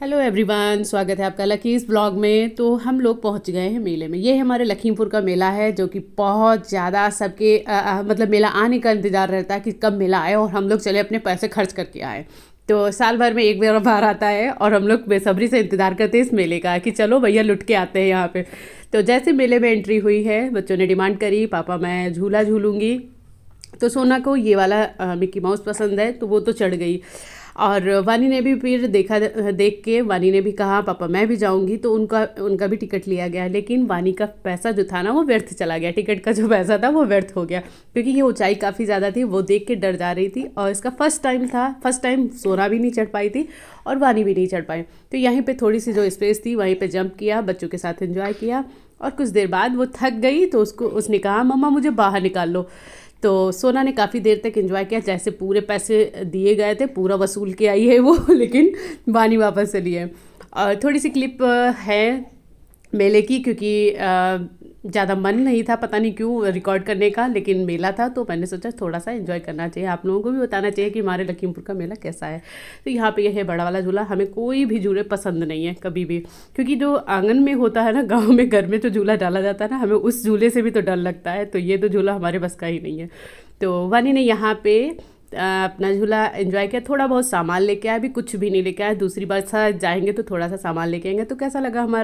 hello everyone स्वागत है आपका लकी इस ब्लॉग में तो हम लोग पहुंच गए हैं मेले में ये हमारे लखीमपुर का मेला है जो कि बहुत ज़्यादा सबके मतलब मेला आने का इंतज़ार रहता है कि कब मेला आए और हम लोग चले अपने पैसे खर्च करके आए तो साल भर में एक बार बाहर आता है और हम लोग बेसब्री से इंतज़ार करते हैं इस मेले का कि चलो भैया लुट के आते हैं यहाँ पर तो जैसे मेले में एंट्री हुई है बच्चों ने डिमांड करी पापा मैं झूला झूलूँगी तो सोना को ये वाला मिक्की माउस पसंद है तो वो तो चढ़ गई और वानी ने भी फिर देखा देख के वानी ने भी कहा पापा मैं भी जाऊँगी तो उनका उनका भी टिकट लिया गया लेकिन वानी का पैसा जो था ना वो व्यर्थ चला गया टिकट का जो पैसा था वो व्यर्थ हो गया क्योंकि ये ऊँचाई काफ़ी ज़्यादा थी वो देख के डर जा रही थी और इसका फर्स्ट टाइम था फर्स्ट टाइम सोना भी नहीं चढ़ पाई थी और वानी भी नहीं चढ़ पाई तो यहीं पर थोड़ी सी जो स्पेस थी वहीं पर जंप किया बच्चों के साथ इन्जॉय किया और कुछ देर बाद वो थक गई तो उसको उसने कहा मम्मा मुझे बाहर निकाल लो तो सोना ने काफ़ी देर तक इन्जॉय किया जैसे पूरे पैसे दिए गए थे पूरा वसूल के आई है वो लेकिन बानी वापस चली है और थोड़ी सी क्लिप है मेले की क्योंकि ज़्यादा मन नहीं था पता नहीं क्यों रिकॉर्ड करने का लेकिन मेला था तो मैंने सोचा थोड़ा सा इन्जॉय करना चाहिए आप लोगों को भी बताना चाहिए कि हमारे लखीमपुर का मेला कैसा है तो यहाँ पे यह है बड़ा वाला झूला हमें कोई भी झूले पसंद नहीं है कभी भी क्योंकि जो आंगन में होता है ना गाँव में घर में जो झूला डाला जाता है ना हमें उस झूले से भी तो डर लगता है तो ये तो झूला हमारे बस का ही नहीं है तो वानी ने यहाँ पर अपना झूला एंजॉय किया थोड़ा बहुत सामान लेके आया अभी कुछ भी नहीं लेके आया दूसरी बार सा जाएंगे तो थोड़ा सा सामान लेके आएंगे तो कैसा लगा हमारा